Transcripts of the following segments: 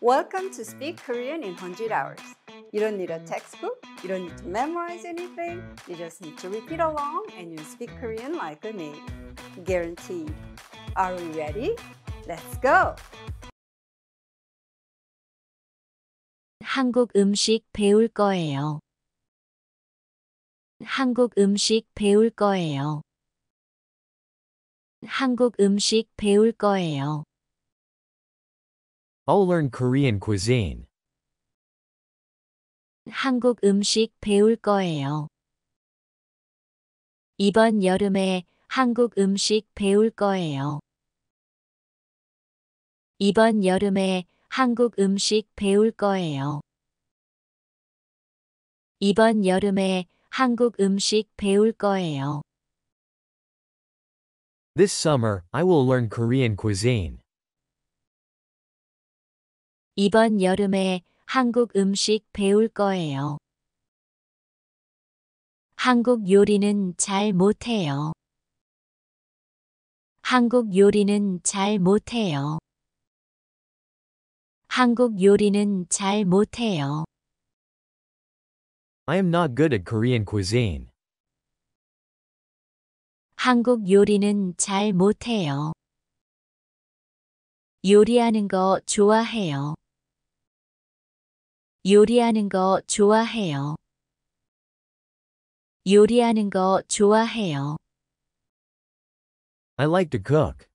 Welcome to Speak Korean in 100 Hours. You don't need a textbook, you don't need to memorize anything, you just need to repeat along and you speak Korean like a native. Guaranteed. Are we ready? Let's go! 한국 음식 배울 거예요. 한국 음식 배울 거예요. 한국 음식 배울 거예요. I'll learn Korean cuisine. 한국 음식 배울 거예요. 이번 여름에 한국 음식 배울 거예요. 이번 여름에 한국 음식 배울 거예요. 이번 여름에 한국 음식 배울 거예요. This summer, I will learn Korean cuisine. 이번 여름에 한국 음식 배울 거예요. 한국 요리는 잘 못해요. 한국 요리는 잘 못해요. 한국 요리는 잘 못해요. I am not good at Korean cuisine. 한국 요리는 잘 못해요. 요리하는 거 좋아해요. 요리하는 거 좋아해요. 요리하는 거 좋아해요. I like to cook.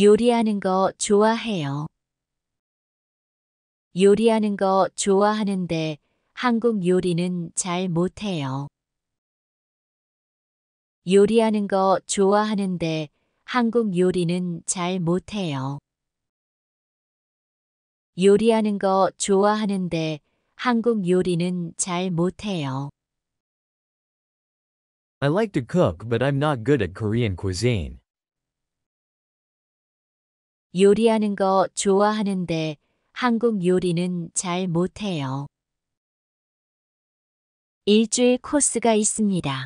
요리하는 거 좋아해요. 요리하는 거 좋아하는데 한국 요리는 잘 못해요. 요리하는 거 좋아하는데 한국 요리는 잘 못해요. 요리하는 거 좋아하는데 한국 요리는 잘 못해요. I like to cook but I'm not good at Korean cuisine. 요리하는 거 좋아하는데 한국 요리는 잘 못해요. 일주일 코스가 있습니다.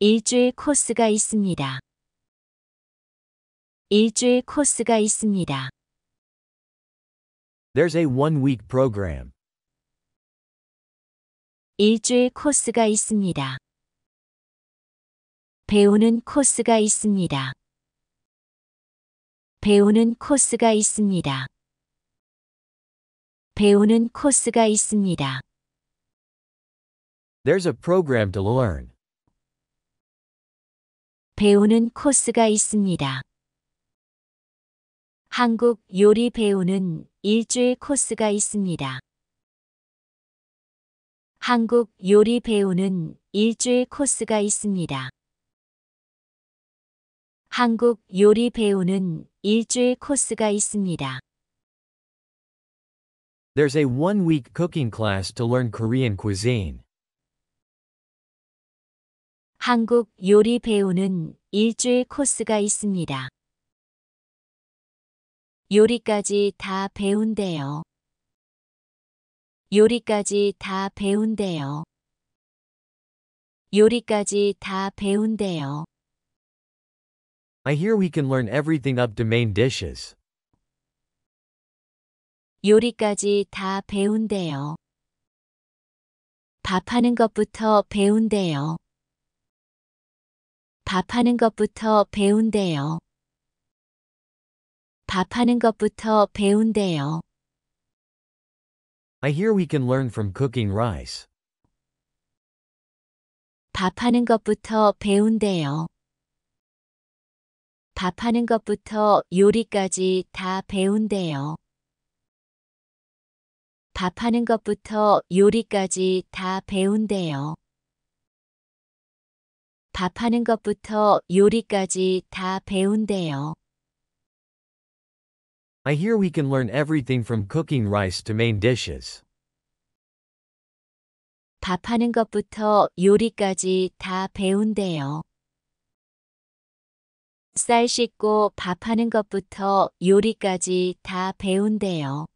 일주일 코스가 있습니다. 일주일 코스가 있습니다. There's a one-week program. 일주일 코스가 있습니다. 배우는 코스가 있습니다. 배우는 코스가 있습니다. 배우는 코스가 있습니다. There's a program to learn. 배우는 코스가 있습니다. 한국 요리 배우는 일주일 코스가 있습니다. 한국 요리 배우는 일주일 코스가 있습니다. 한국 요리 배우는 일주일 코스가 있습니다. There's a one-week cooking class to learn Korean cuisine. 한국 요리 배우는 일주일 코스가 있습니다. 요리까지 다 배운대요. 요리까지 다 배운대요. 요리까지 다 배운대요. I hear we can learn everything up to main dishes. 요리까지 다 배운대요. 밥하는 것부터 배운대요. 밥하는 것부터 배운대요. 밥하는 것부터 배운대요. I hear we can learn from cooking rice. 밥하는 것부터 배운대요. 밥하는 것부터 요리까지 다 배운대요. 밥하는 것부터 요리까지 다 배운대요. 밥하는 것부터 요리까지 다 배운대요. I hear we can learn everything from cooking rice to main dishes. 밥하는 것부터 요리까지 다 배운대요. 쌀 씻고 밥하는 것부터 요리까지 다 배운대요.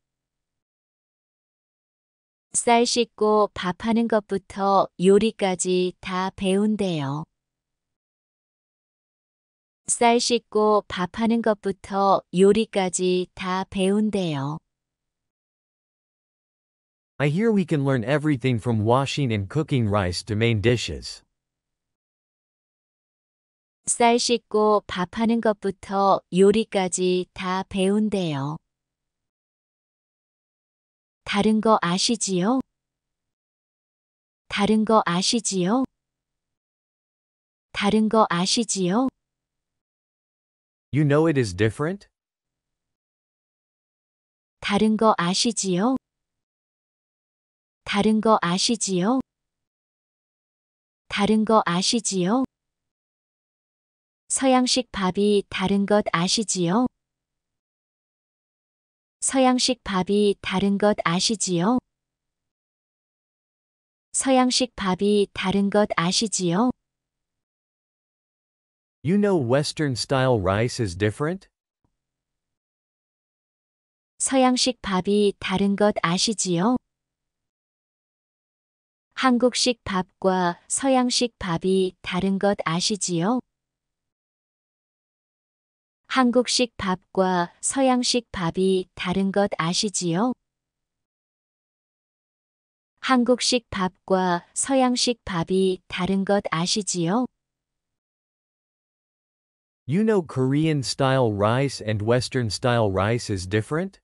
쌀 씻고 밥하는 것부터 요리까지 다 배운대요. 쌀 씻고 밥하는 것부터 요리까지 다 배운대요. I hear we can learn everything from washing and cooking rice to main dishes. 쌀 씻고 밥하는 것부터 요리까지 다 배운대요. 다른 거 아시지요? 다른 거 아시지요? 다른 거 아시지요? You know it is different? 다른 거 아시지요? 다른 거 아시지요? 다른 거 아시지요? 서양식 밥이 다른 것 아시지요? 서양식 밥이 다른 것 아시지요? 서양식 밥이 다른 것 아시지요? You know Western-style rice is different? 서양식 밥이 다른 것 아시지요? 한국식 밥과 서양식 밥이 다른 것 아시지요? 한국식 밥과 서양식 밥이 다른 것 아시지요? 한국식 밥과 서양식 밥이 다른 것 아시지요? You know Korean style rice and Western style rice is different?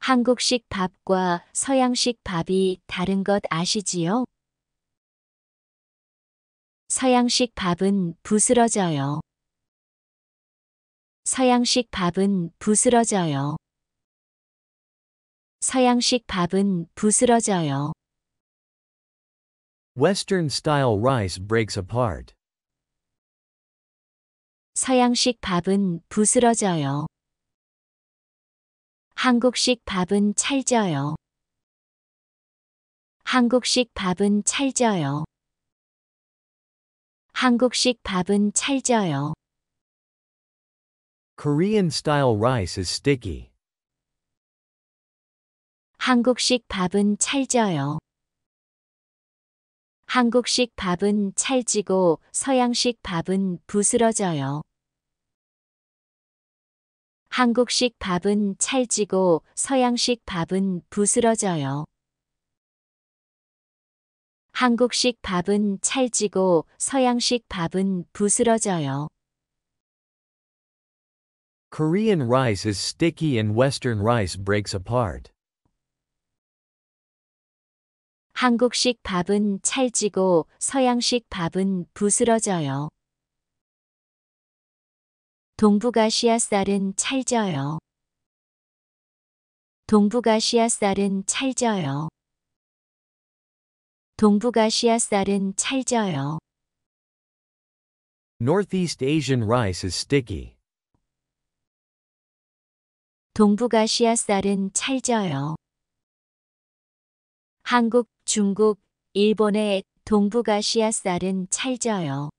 한국식 밥과 서양식 밥이 다른 것 아시지요? 서양식 밥은 부스러져요. 서양식 밥은 부스러져요. 서양식 밥은 부스러져요. Western style rice breaks apart. 서양식 밥은 부스러져요. 한국식 밥은 찰져요. 한국식 밥은 찰져요. 한국식 밥은 찰져요. Korean style rice is sticky. 한국식 밥은 찰져요. 한국식 밥은 찰지고 서양식 밥은 부스러져요. 한국식 밥은 찰지고 서양식 밥은 부스러져요. 한국식 밥은 찰지고 서양식 밥은 부스러져요. Korean rice is sticky and Western rice breaks apart. 한국식 밥은 찰지고 서양식 밥은 부스러져요. 동북아시아 쌀은 찰져요. 동북아시아 쌀은 찰져요. 동북아시아 쌀은 찰져요. Northeast Asian rice is sticky. 동북아시아 쌀은 찰져요. 한국 중국, 일본의 동북아시아 쌀은 찰져요.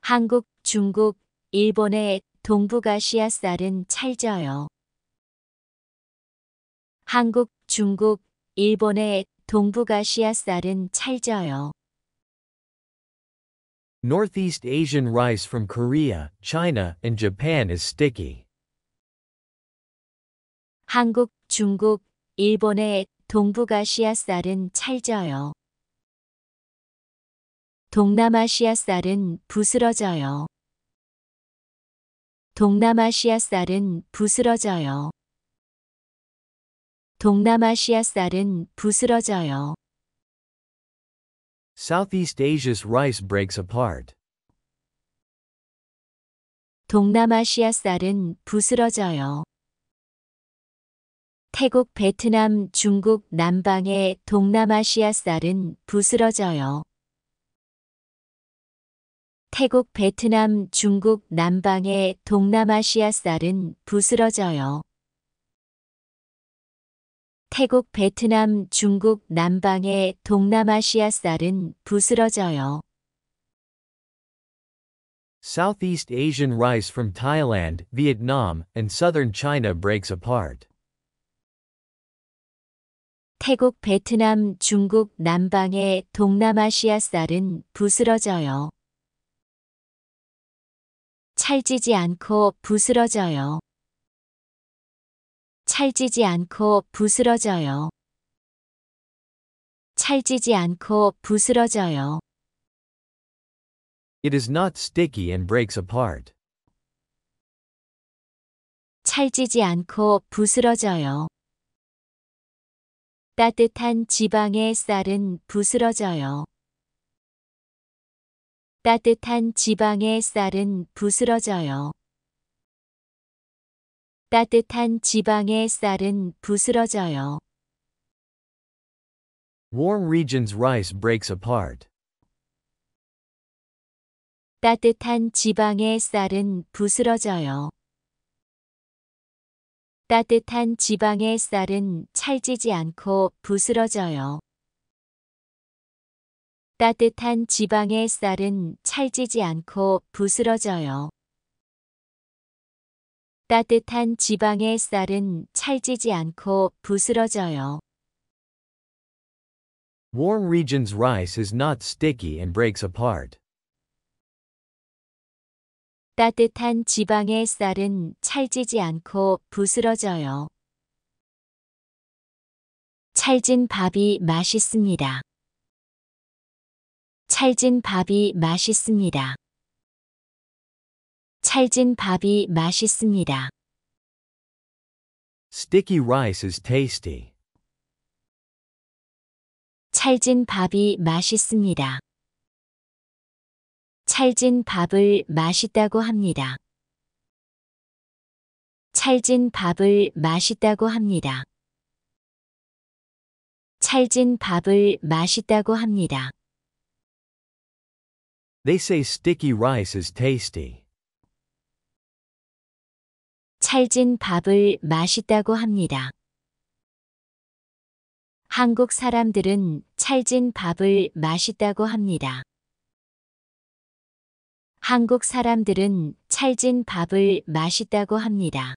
한국, 중국, 일본의 동북아시아 쌀은 찰져요. 한국, 중국, 일본의 동북아시아 쌀은 찰져요. Northeast Asian rice from Korea, China, and Japan is sticky. 한국, 중국, 일본의 동북아시아 쌀은 찰져요. 동남아시아 쌀은 부스러져요. 동남아시아 쌀은 부스러져요. 동남아시아 쌀은 부스러져요. Southeast Asia's rice breaks apart. 동남아시아 쌀은 부스러져요. 태국, 베트남, 중국 남방의 동남아시아 쌀은 부스러져요. 태국, 베트남, 중국 남방의 동남아시아 쌀은 부스러져요. 태국, 베트남, 중국 남방의 동남아시아 쌀은 부스러져요. Southeast Asian rice from Thailand, Vietnam, and southern China breaks apart. 태국, 베트남, 중국 남방의 동남아시아 쌀은 부스러져요. 찰지지 않고 부스러져요. 찰지지 않고 부스러져요. 찰지지 않고 부스러져요. It is not sticky and breaks apart. 찰지지 않고 부스러져요. 따뜻한 지방의 쌀은 부스러져요. 따뜻한 지방의 쌀은 부스러져요. 따뜻한 지방의 쌀은 부스러져요. Warm regions rice breaks apart. 따뜻한 지방의 쌀은 부스러져요. 따뜻한 지방의 쌀은 찰지지 않고 부스러져요. 따뜻한 지방의 쌀은 찰지지 않고 부스러져요. 따뜻한 지방의 쌀은 찰지지 않고 부스러져요. Warm regions rice is not sticky and breaks apart. 따뜻한 지방의 쌀은 찰지지 않고 부스러져요. 찰진 밥이 맛있습니다. 찰진 밥이 맛있습니다. 찰진 밥이 맛있습니다. Sticky rice is tasty. 찰진 밥이 맛있습니다. 찰진 밥을 맛있다고 합니다. 찰진 밥을 맛있다고 합니다. 찰진 밥을 맛있다고 합니다. They say sticky rice is tasty. 찰진 밥을 맛있다고 합니다. 한국 사람들은 찰진 밥을 맛있다고 합니다. 한국 사람들은 찰진 밥을 맛있다고 합니다.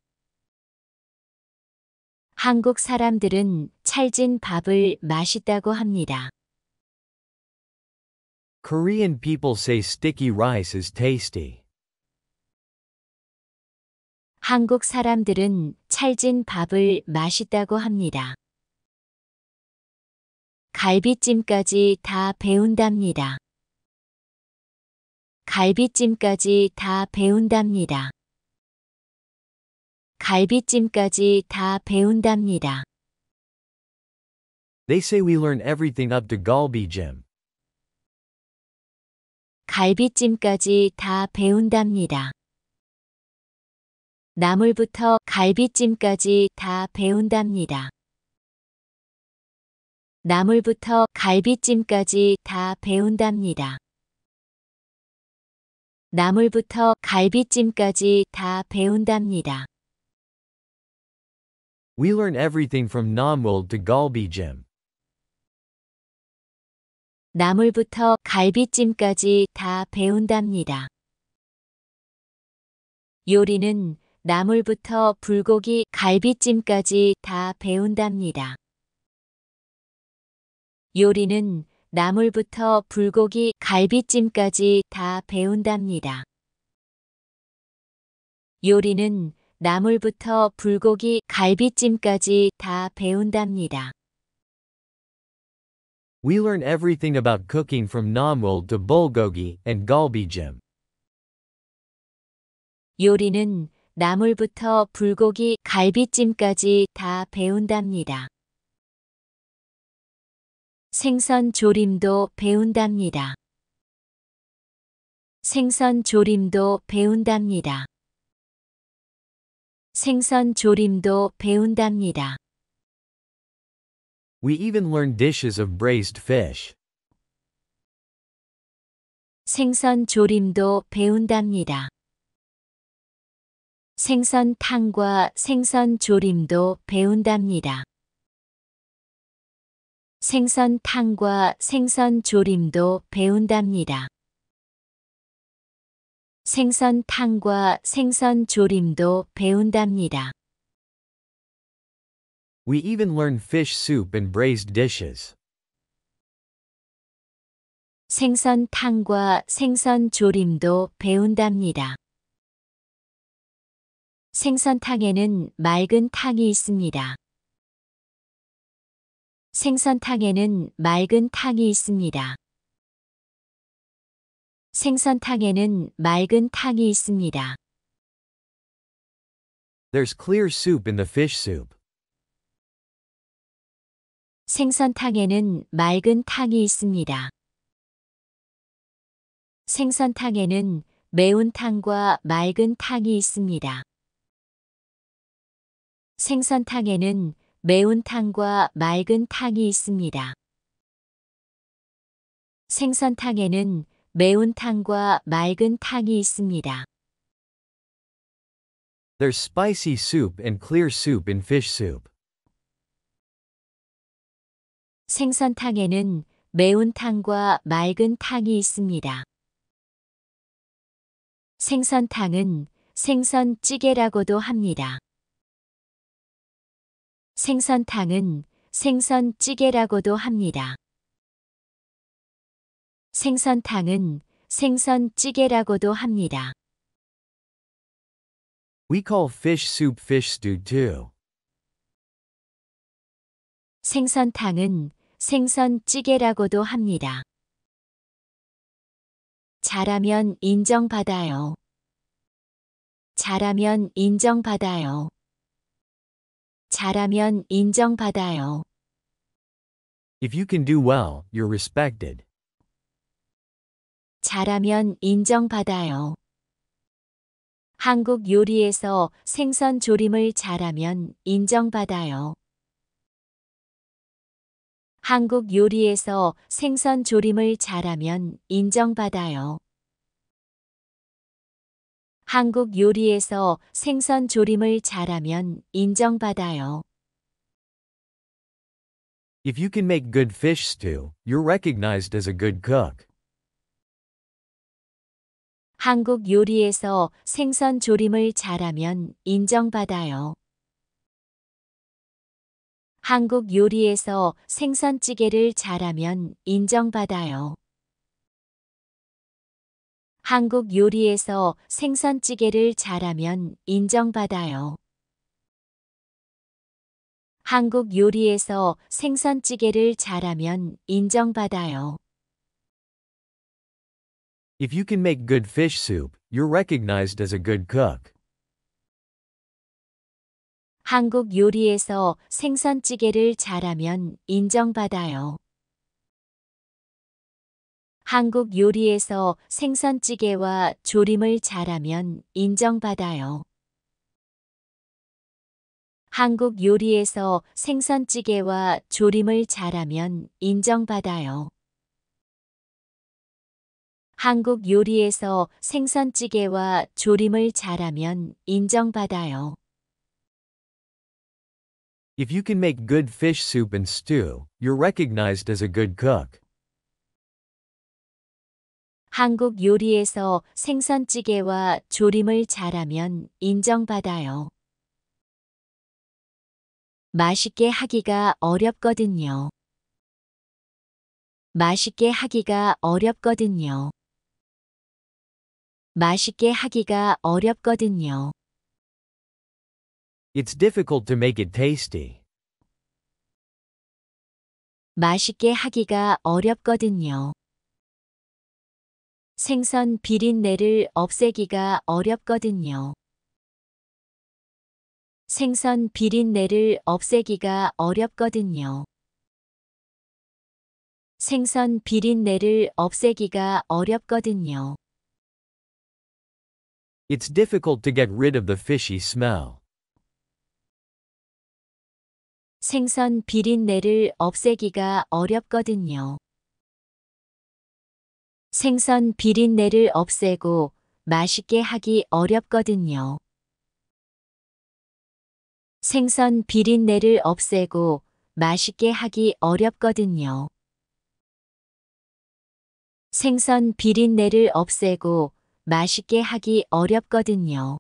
한국 사람들은 찰진 밥을 맛있다고 합니다. Korean people say sticky rice is tasty. 한국 사람들은 찰진 밥을 맛있다고 합니다. 갈비찜까지 다 배운답니다. 갈비찜까지 다 배운답니다. 갈비찜까지 다 배운답니다. They say we learn everything up to galbi gym. 갈비찜까지 다 배운답니다. 나물부터 갈비찜까지 다 배운답니다. 나물부터 갈비찜까지 다 배운답니다. 나물부터 갈비찜까지 다 배운답니다. We learn everything from namul to galbijim. 나물부터 갈비찜까지 다 배운답니다. 요리는 나물부터 불고기 갈비찜까지 다 배운답니다. 요리는 나물부터 불고기, 갈비찜까지 다 배운답니다. 요리는 나물부터 불고기, 갈비찜까지 다 배운답니다. We learn everything about cooking from namul to bulgogi and galbijim. 요리는 나물부터 불고기, 갈비찜까지 다 배운답니다. 생선 조림도 배운답니다. 생선 조림도 배운답니다. 생선 조림도 배운답니다. We even learn dishes of braised fish. 생선 조림도 배운답니다. 생선탕과 생선 조림도 배운답니다. 생선탕과 생선조림도 배운답니다. 생선탕과 생선조림도 배운답니다. We even learn fish soup and braised dishes. 생선탕과 생선조림도 배운답니다. 생선탕에는 맑은 탕이 있습니다. 생선탕에는 맑은 탕이 있습니다. 생선탕에는 맑은 탕이 있습니다. There's clear soup in the fish soup. 생선탕에는 맑은 탕이 있습니다. 생선탕에는 매운 탕과 맑은 탕이 있습니다. 생선탕에는 매운탕과 맑은 탕이 있습니다. 생선탕에는 매운탕과 맑은 탕이 있습니다. There's spicy soup and clear soup in fish soup. 생선탕에는 매운탕과 맑은 탕이 있습니다. 생선탕은 생선찌개라고도 합니다. 생선탕은 생선찌개라고도 합니다. 생선탕은 생선찌개라고도 합니다. We call fish soup fish stew too. 생선탕은 생선찌개라고도 합니다. 잘하면 인정받아요. 잘하면 인정받아요. 잘하면 인정받아요. If you can do well, you're respected. 잘하면 인정받아요. 한국 요리에서 생선 조림을 잘하면 인정받아요. 한국 요리에서 생선 조림을 잘하면 인정받아요. 한국 요리에서 생선 조림을 잘하면 인정받아요. If you can make good fish stew, you're recognized as a good cook. 한국 요리에서 생선 조림을 잘하면 인정받아요. 한국 요리에서 생선찌개를 잘하면 인정받아요. 한국 요리에서 생선찌개를 잘하면 인정받아요. 한국 요리에서 생선찌개를 잘하면 인정받아요. If you can make good fish soup, you're recognized as a good cook. 한국 요리에서 생선찌개를 잘하면 인정받아요. 한국 요리에서 생선찌개와 조림을 잘하면 인정받아요. 한국 요리에서 생선찌개와 조림을 잘하면 인정받아요. 한국 요리에서 생선찌개와 조림을 잘하면 인정받아요. If you can make good fish soup and stew, you're recognized as a good cook. 한국 요리에서 생선찌개와 조림을 잘하면 인정받아요. 맛있게 하기가 어렵거든요. 맛있게 하기가 어렵거든요. 맛있게 하기가 어렵거든요. It's difficult to make it tasty. 맛있게 하기가 어렵거든요. 생선 비린내를 없애기가 어렵거든요. 생선 비린내를 없애기가 어렵거든요. 생선 비린내를 없애기가 어렵거든요. It's difficult to get rid of the fishy smell. 생선 비린내를 없애기가 어렵거든요. 생선 비린내를 없애고 맛있게 하기 어렵거든요. 생선 비린내를 없애고 맛있게 하기 어렵거든요. 생선 비린내를 없애고 맛있게 하기 어렵거든요.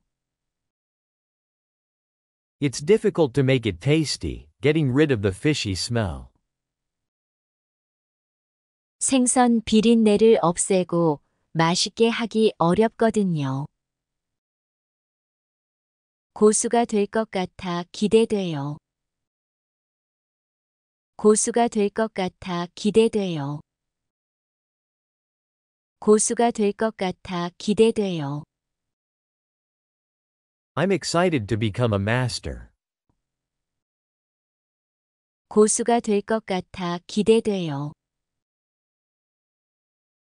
It's difficult to make it tasty, getting rid of the fishy smell. 생선 비린내를 없애고 맛있게 하기 어렵거든요. 고수가 될 것 같아 기대돼요. 고수가 될 것 같아 기대돼요. 고수가 될 것 같아 기대돼요. I'm excited to become a master. 고수가 될 것 같아 기대돼요.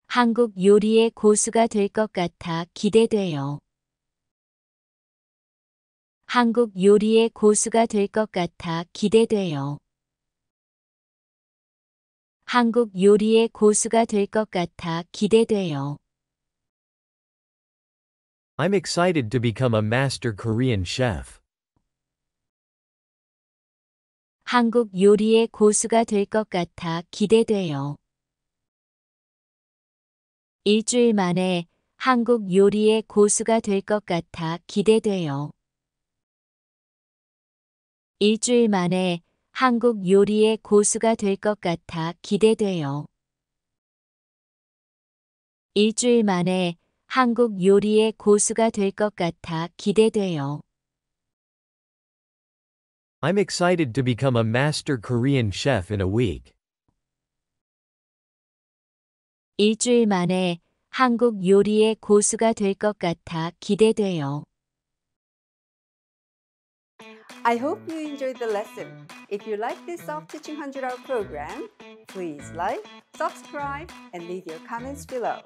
한국 요리의 고수가 될 것 같아 기대돼요. 한국 요리의 고수가 될 것 같아 기대돼요. 한국 요리의 고수가 될 것 같아 기대돼요. I'm excited to become a master Korean chef. 한국 요리의 고수가 될 것 같아 기대돼요. 일주일 만에 한국 요리의 고수가 될 것 같아 기대돼요. 일주일 만에 한국 요리의 고수가 될것 같아 기대돼요. 일주일 만에 한국 요리의 고수가 될것 같아 기대돼요. I'm excited to become a master Korean chef in a week. 일주일 만에 한국 요리의 고수가 될 것 같아 기대돼요. I hope you enjoyed the lesson. If you like this Soft Teaching 100-hour program, please like, subscribe, and leave your comments below.